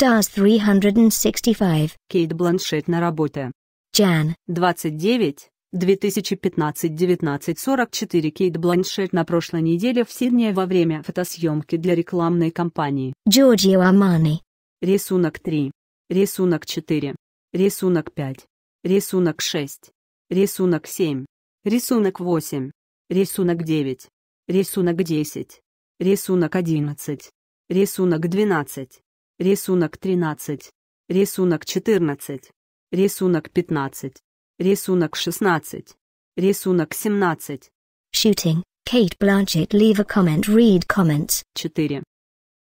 Stars 365. Кейт Бланшет на работе. Jan. 29. 2015-1944 Кейт Бланшет на прошлой неделе в Сиднее во время фотосъемки для рекламной кампании. Джорджио Амани. Рисунок 3. Рисунок 4. Рисунок 5. Рисунок 6. Рисунок 7. Рисунок 8. Рисунок 9. Рисунок 10. Рисунок 11. Рисунок 12 рисунок 13, рисунок 14, рисунок 15, рисунок 16, рисунок 17. Shooting. Kate Blanchett leave a comment read comments. 4.